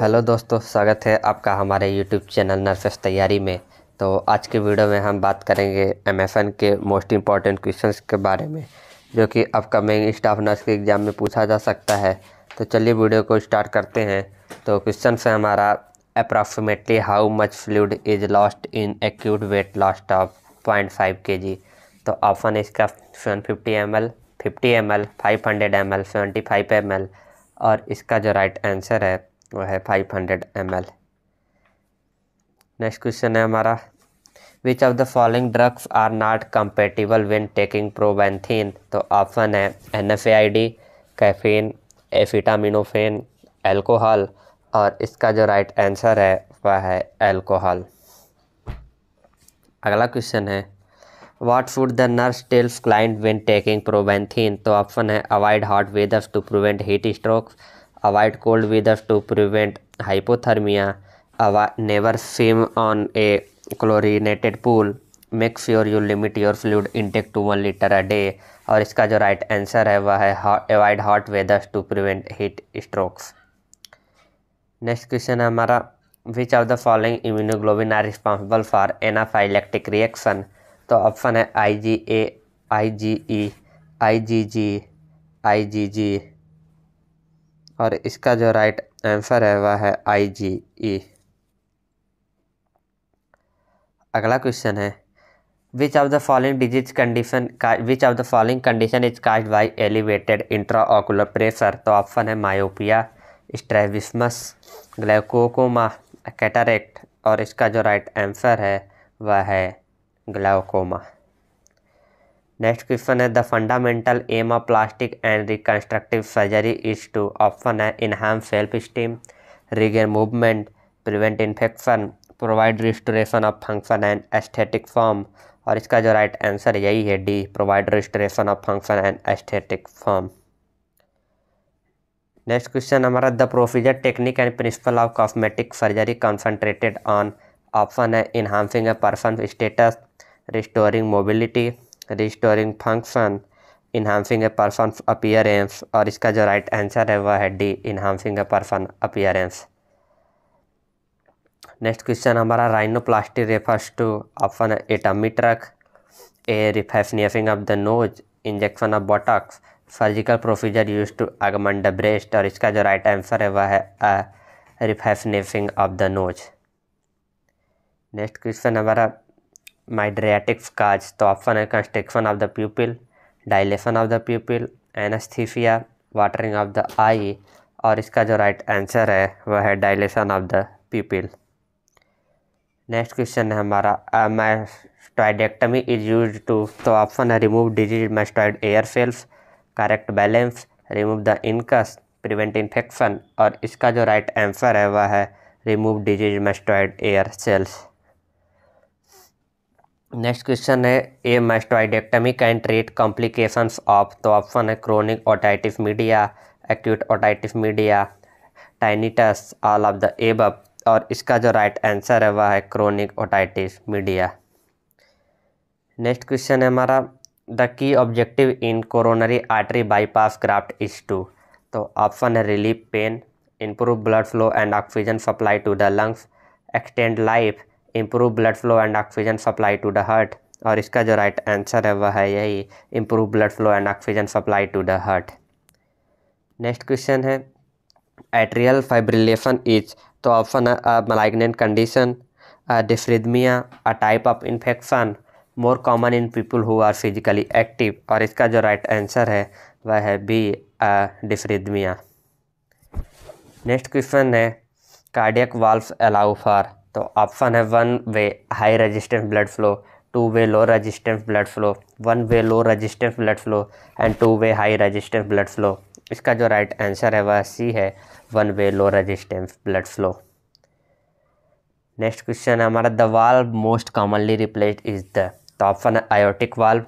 hello दोस्तों स्वागत है आपका हमारे यूट्यूब चैनल नर्सेस तैयारी में तो आज के वीडियो में हम बात करेंगे एम के मोस्ट इम्पॉर्टेंट क्वेश्चन के बारे में जो कि अपकमिंग स्टाफ नर्स के एग्ज़ाम में पूछा जा सकता है तो चलिए वीडियो को स्टार्ट करते हैं तो क्वेश्चन है हमारा approximately how much fluid is lost in acute weight lost of point five K G तो ऑप्शन इसका seven fifty M L fifty M L five hundred M L seventy five M L और इसका जो right answer है वो है five hundred M L next question है हमारा which of the following drugs are not compatible when taking propantheline तो option है एन एफ ए आई डी कैफिन एफिटामिनोफेन एल्कोहल और इसका जो राइट right आंसर है वह है एल्कोहल अगला क्वेश्चन है what food the nurse tells client when taking propantheline तो ऑप्शन है avoid hot weathers to prevent heat strokes avoid cold weathers to prevent hypothermia never swim on a chlorinated pool make sure you limit your fluid intake to one litre a day और इसका जो right answer है वह है avoid hot weathers to prevent heat strokes next question है हमारा which of the following immunoglobulin are responsible for anaphylactic reaction तो option है आई जी ए आई जी ई आई जी जी आई जी जी और इसका जो राइट आंसर है वह है आई जी ई अगला क्वेश्चन है which of the following disease condition which of the following condition is caused by elevated intraocular pressure तो ऑप्शन है मायोपिया स्ट्रेविस्मस ग्लाइकोकोमा कैटारेक्ट और इसका जो राइट आंसर है वह है ग्लाइकोमा नेक्स्ट क्वेश्चन है the fundamental aim of plastic and reconstructive surgery is to option है enhance self esteem regain movement prevent infection provide restoration of function and aesthetic form और इसका जो राइट आंसर यही है D provide restoration of function and aesthetic form next question हमारा the procedure technique and principle of cosmetic surgery concentrated on option है enhancing a person status restoring mobility restoring function enhancing a person appearance और इसका जो right answer है वह है D enhancing a person appearance next question हमारा rhinoplasty refers to option tummy tuck a refashioning of the nose injection of Botox surgical procedure use to augment the breast और इसका जो राइट आंसर है वह है a refashioning of the nose next question हमारा mydriatic causes तो option है constriction of the pupil dilation of the pupil anaesthesia watering of the eye और इसका जो राइट right आंसर है वह है dilation of the pupil next question है हमारा मैस्टॉइडेक्टमी इज यूज टू तो ऑप्शन है remove diseased mastoid air cells correct balance remove the incus prevent infection और इसका जो राइट right आंसर है वह है remove diseased mastoid air cells next question है A mastoidectomy can treat complications of तो ऑप्शन है chronic otitis media acute otitis media tinnitus all of the above और इसका जो राइट right आंसर है वह है chronic otitis media next question है हमारा the key objective in coronary artery bypass graft is to तो ऑप्शन है relief pain improve blood flow and oxygen supply to the lungs extend life improve blood flow and oxygen supply to the heart और इसका जो right right answer है वह है यही improve blood flow and oxygen supply to the heart next question है atrial fibrillation is तो option है malignant condition dysrhythmia a type of infection more common in people who are physically active और इसका जो राइट right आंसर है वह है B dysrhythmia next question है कार्डियक वाल्व अलाउ फॉर तो ऑप्शन है one way high resistance blood flow two way low resistance blood flow one way low resistance blood flow and two way high resistance blood flow इसका जो right right answer है वह C है one way low resistance blood flow next question है हमारा the valve most commonly replaced is the तो option है aortic valve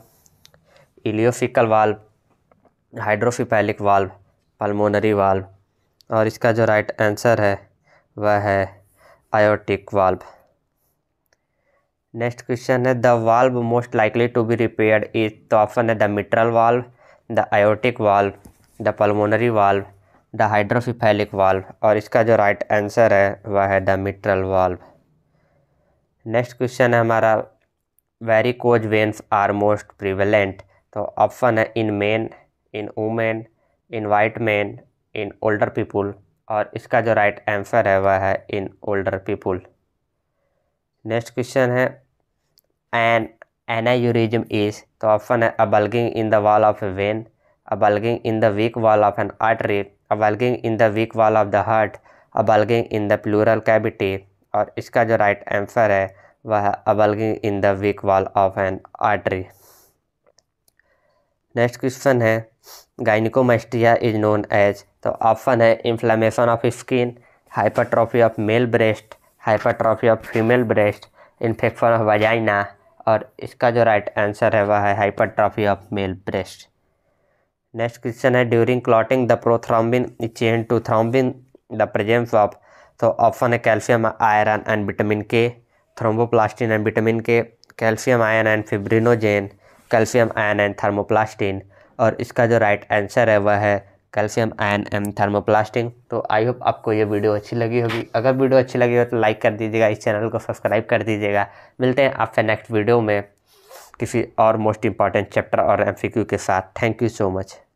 ileocecal valve hydrocephalic valve pulmonary valve और इसका जो राइट right आंसर है वह है आयोटिक वाल्व नेक्स्ट क्वेश्चन है the valve most likely to B repaired is तो ऑप्शन है the mitral valve the aortic valve the pulmonary valve the hydrocephalic valve और इसका जो राइट right आंसर है वह है the mitral valve next question है हमारा cause veins are most prevalent तो ऑप्शन है in men in women in white men in older people और इसका जो राइट आंसर है वह है in older people next question है एन एनायूरिज्म इज तो ऑप्शन है a bulging in the wall of a vein a bulging in the weak wall of an artery a bulging in the weak wall of the heart a bulging in the pleural cavity और इसका जो right right answer है वह है a bulging in the weak wall of an artery next question है gynaecomastia is known as तो option है inflammation of skin hypertrophy of male breast hypertrophy of female breast infection of vagina और इसका जो right answer है वह है hypertrophy of male breast next question है during clotting the prothrombin change to thrombin the presence of तो option है calcium iron and vitamin K thromboplastin and vitamin K calcium ion and fibrinogen calcium ion and thermoplastin और इसका जो right answer है वह है calcium ion M थर्मोप्लास्टिंग तो I hope आपको ये वीडियो अच्छी लगी होगी अगर वीडियो अच्छी लगी हो तो लाइक कर दीजिएगा इस चैनल को सब्सक्राइब कर दीजिएगा मिलते हैं आपसे नेक्स्ट वीडियो में किसी और मोस्ट इंपॉर्टेंट चैप्टर और एम के साथ थैंक यू सो मच